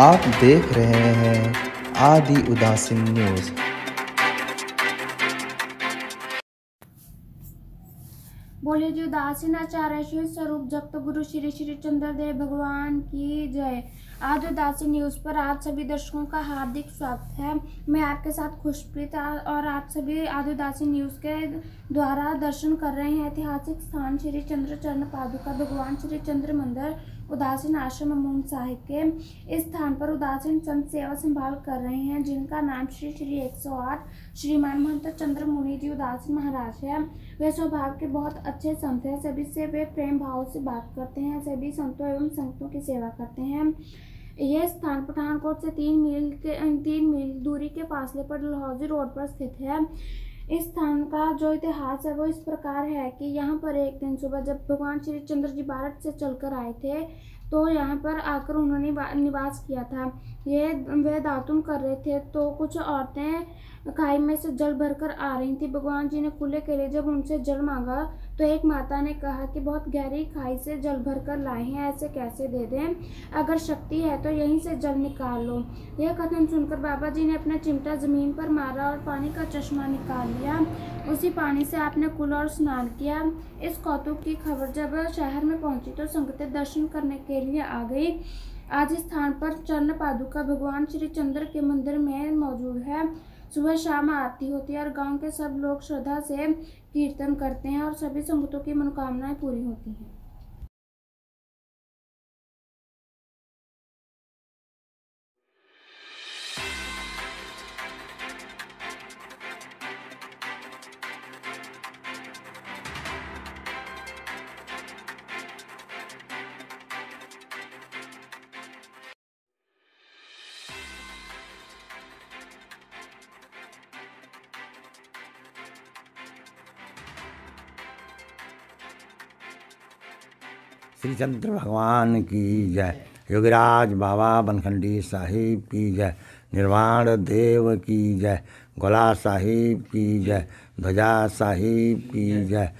आप देख रहे हैं आदि उदासीन न्यूज़ बोले जी उदासीन आचार्य शिव स्वरूप जगत गुरु श्री श्री चंद्रदेव भगवान की जय आज उदासी न्यूज़ पर आप सभी दर्शकों का हार्दिक स्वागत है मैं आपके साथ खुशप्रीत और आप सभी आज उदासी न्यूज़ के द्वारा दर्शन कर रहे हैं ऐतिहासिक स्थान श्री चंद्र चरण पादुका भगवान श्री चंद्र मंदिर उदासीन आश्रम अमून साहिब के इस स्थान पर उदासीन संत सेवा संभाल कर रहे हैं जिनका नाम श्री श्री 108 श्रीमान महंत चंद्र मुनि जी उदासीन महाराज है वे स्वभाव के बहुत अच्छे संत हैं सभी से वे प्रेम भाव से बात करते हैं सभी संतों एवं संतों की सेवा करते हैं यह स्थान पठानकोट से तीन मील के तीन मील दूरी के फासले पर डलहौजी रोड पर स्थित है इस स्थान का जो इतिहास है वो इस प्रकार है कि यहाँ पर एक दिन सुबह जब भगवान श्री चंद्र जी भारत से चलकर आए थे तो यहाँ पर आकर उन्होंने निवास किया था ये वे दातुन कर रहे थे तो कुछ औरतें खाई में से जल भरकर आ रही थी भगवान जी ने खुले लिए जब उनसे जल मांगा तो एक माता ने कहा कि बहुत गहरी खाई से जल भर कर लाए हैं ऐसे कैसे दे दें अगर शक्ति है तो यहीं से जल निकाल लो यह कथन सुनकर बाबा जी ने अपना चिमटा ज़मीन पर मारा और पानी का चश्मा निकाल लिया उसी पानी से आपने कुल और स्नान किया इस कौतुक की खबर जब शहर में पहुंची तो संगतें दर्शन करने के लिए आ गई आज इस स्थान पर चरण पादुका भगवान श्री चंद्र के मंदिर में मौजूद है सुबह शाम आरती होती है और गांव के सब लोग श्रद्धा से कीर्तन करते हैं और सभी संगतों की मनोकामनाएं पूरी होती हैं श्री चंद्र भगवान की जय योगराज बाबा बनखंडी साहिब की जय निर्वाण देव की जय गोला साहिब की जय ध्वजा साहिब की जय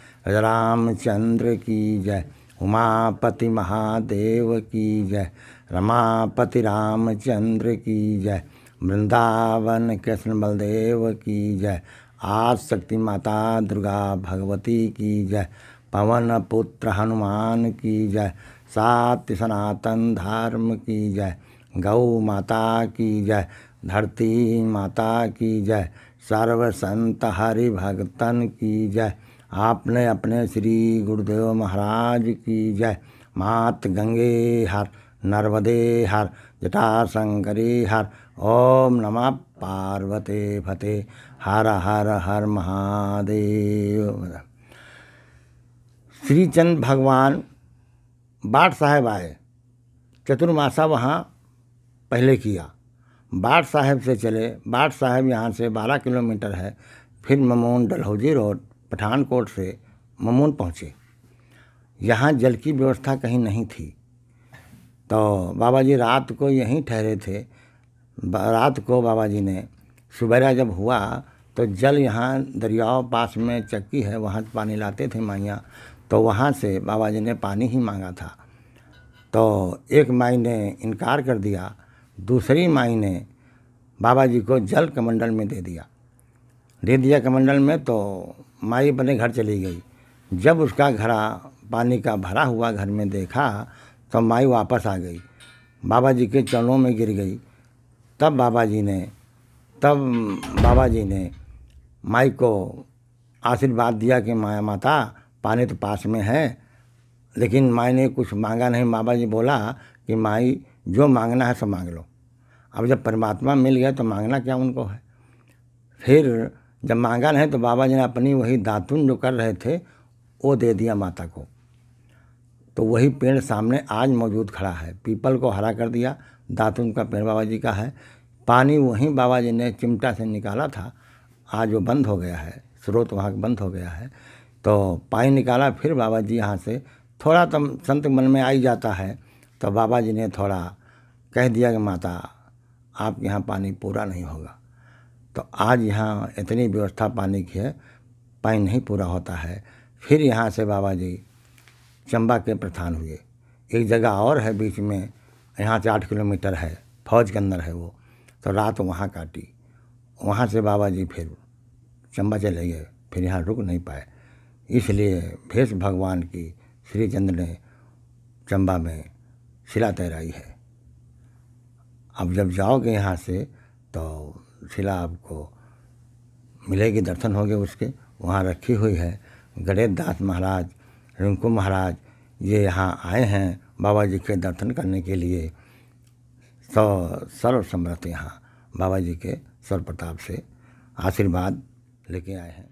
रामचंद्र की जय उमापति महादेव की जय रमापति रामचंद्र की जय वृंदावन कृष्ण बलदेव की जय आज शक्ति माता दुर्गा भगवती की जय पवन पुत्र हनुमान की जय सात सनातन धर्म की जय गौ माता की जय धरती माता की जय सर्व संत हरि भक्तन की जय आपने अपने श्री गुरुदेव महाराज की जय मात गंगे हर नर्मदे हर जटा शंकरी हर ओम नमः पार्वते फते हर हर हर महादेव श्री चंद भगवान बाट साहेब आए चतुर्मासा वहाँ पहले किया बाट साहेब से चले बाट साहेब यहाँ से 12 किलोमीटर है फिर ममोन डलहौजी रोड पठानकोट से ममोन पहुँचे यहाँ जल की व्यवस्था कहीं नहीं थी तो बाबा जी रात को यहीं ठहरे थे रात को बाबा जी ने सुबेरा जब हुआ तो जल यहाँ दरियाओं पास में चक्की है वहाँ पानी लाते थे माइयाँ तो वहाँ से बाबा जी ने पानी ही मांगा था तो एक माई ने इनकार कर दिया दूसरी माई ने बाबा जी को जल कमंडल में दे दिया दे दिया कमंडल में तो माई अपने घर चली गई जब उसका घड़ा पानी का भरा हुआ घर में देखा तो माई वापस आ गई बाबा जी के चरणों में गिर गई तब बाबा जी ने तब बाबा जी ने माई को आशीर्वाद दिया कि माया माता पानी तो पास में है लेकिन माई ने कुछ मांगा नहीं बाबा जी बोला कि माई जो मांगना है सब मांग लो अब जब परमात्मा मिल गया तो मांगना क्या उनको है फिर जब मांगा नहीं तो बाबा जी ने अपनी वही दातुन जो कर रहे थे वो दे दिया माता को तो वही पेड़ सामने आज मौजूद खड़ा है पीपल को हरा कर दिया दातुन का पेड़ बाबा जी का है पानी वहीं बाबा जी ने चिमटा से निकाला था आज वो बंद हो गया है स्रोत वहाँ बंद हो गया है तो पानी निकाला फिर बाबा जी यहाँ से थोड़ा तो संत मन में आ ही जाता है तो बाबा जी ने थोड़ा कह दिया कि माता आपके यहाँ पानी पूरा नहीं होगा तो आज यहाँ इतनी व्यवस्था पानी की है पानी नहीं पूरा होता है फिर यहाँ से बाबा जी चंबा के प्रधान हुए एक जगह और है बीच में यहाँ से आठ किलोमीटर है फौज के अंदर है वो तो रात वहाँ काटी वहाँ से बाबा जी फिर चंबा चले गए फिर यहाँ रुक नहीं पाए इसलिए भेष भगवान की श्री चंद्र ने चंबा में शिला तैराई है अब जब जाओगे यहाँ से तो शिला आपको मिलेगी दर्शन होंगे उसके वहाँ रखी हुई है गणेश दास महाराज रिंकू महाराज ये यहाँ आए हैं बाबा जी के दर्शन करने के लिए सौ सर्वसमर्थ यहाँ बाबा जी के सर्व प्रताप से आशीर्वाद लेके आए हैं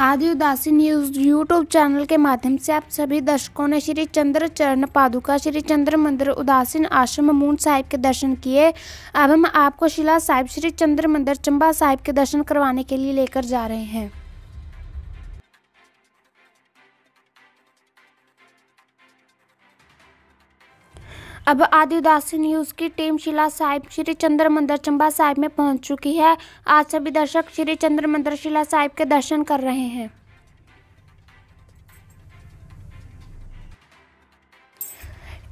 आदि उदासी न्यूज यूट्यूब चैनल के माध्यम से आप सभी दर्शकों ने श्री चंद्र चरण पादुका श्री चंद्र मंदिर उदासीन आश्रम मून साहिब के दर्शन किए अब हम आपको शिला साहिब श्री चंद्र मंदिर चंबा साहिब के दर्शन करवाने के लिए लेकर जा रहे हैं अब आदिदासी न्यूज़ की टीम शिला साहिब श्री चंद्र मंदिर चंबा साहिब में पहुंच चुकी है आज सभी दर्शक श्री चंद्र मंदिर शिला साहिब के दर्शन कर रहे हैं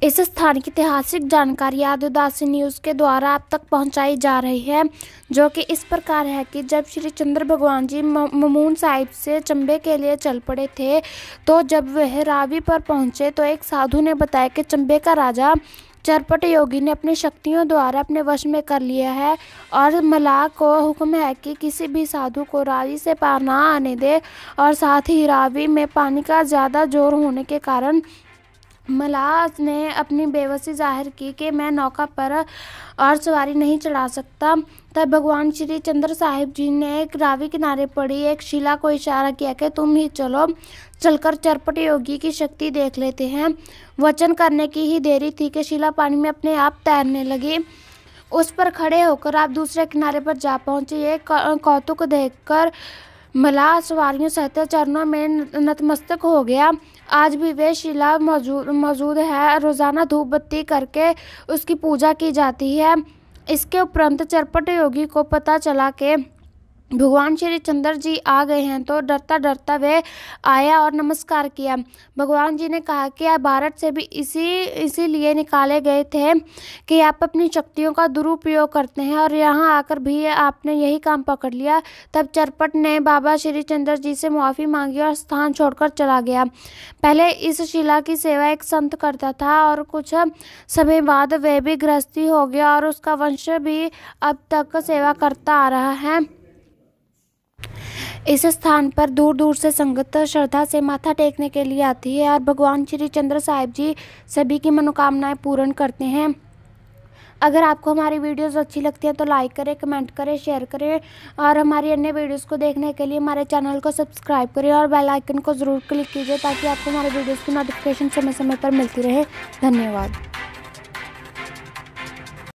इस स्थान की ऐतिहासिक जानकारी आदिदासी न्यूज़ के द्वारा अब तक पहुंचाई जा रही है जो कि इस प्रकार है कि जब श्री चंद्र भगवान जी ममून साहिब से चंबे के लिए चल पड़े थे तो जब वह रावी पर पहुंचे तो एक साधु ने बताया कि चंबे का राजा चरपट योगी ने अपनी शक्तियों द्वारा अपने वश में कर लिया है और मलाक को हुक्म है कि किसी भी साधु को रावी से पार ना आने दे और साथ ही रावी में पानी का ज़्यादा जोर होने के कारण मल्लाह ने अपनी बेबसी जाहिर की कि मैं नौका पर और सवारी नहीं चढ़ा सकता तब भगवान श्री चंद्र साहिब जी ने एक रावी किनारे पड़ी एक शिला को इशारा किया कि तुम ही चलो चलकर चरपट योगी की शक्ति देख लेते हैं वचन करने की ही देरी थी कि शिला पानी में अपने आप तैरने लगी उस पर खड़े होकर आप दूसरे किनारे पर जा पहुँचे ये कौतुक देखकर मलाह सवार सहित चरणों में नतमस्तक हो गया आज भी वे शिला मौजूद मौजूद है रोज़ाना धूप बत्ती करके उसकी पूजा की जाती है इसके उपरांत चरपट योगी को पता चला कि भगवान श्री चंद्र जी आ गए हैं तो डरता डरता वह आया और नमस्कार किया भगवान जी ने कहा कि आप भारत से भी इसी इसीलिए निकाले गए थे कि आप अपनी शक्तियों का दुरुपयोग करते हैं और यहाँ आकर भी आपने यही काम पकड़ लिया तब चरपट ने बाबा श्री चंद्र जी से मुआफ़ी मांगी और स्थान छोड़कर चला गया पहले इस शिला की सेवा एक संत करता था और कुछ समय बाद वह भी गृहस्थी हो गया और उसका वंश भी अब तक सेवा करता आ रहा है इस स्थान पर दूर दूर से संगत श्रद्धा से माथा टेकने के लिए आती है और भगवान श्री चंद्र साहिब जी सभी की मनोकामनाएं पूर्ण करते हैं अगर आपको हमारी वीडियोस अच्छी लगती है तो लाइक करें कमेंट करें शेयर करें और हमारी अन्य वीडियोस को देखने के लिए हमारे चैनल को सब्सक्राइब करें और बेल आइकन को ज़रूर क्लिक कीजिए ताकि आपको हमारे वीडियोस की नोटिफिकेशन समय समय पर मिलती रहे धन्यवाद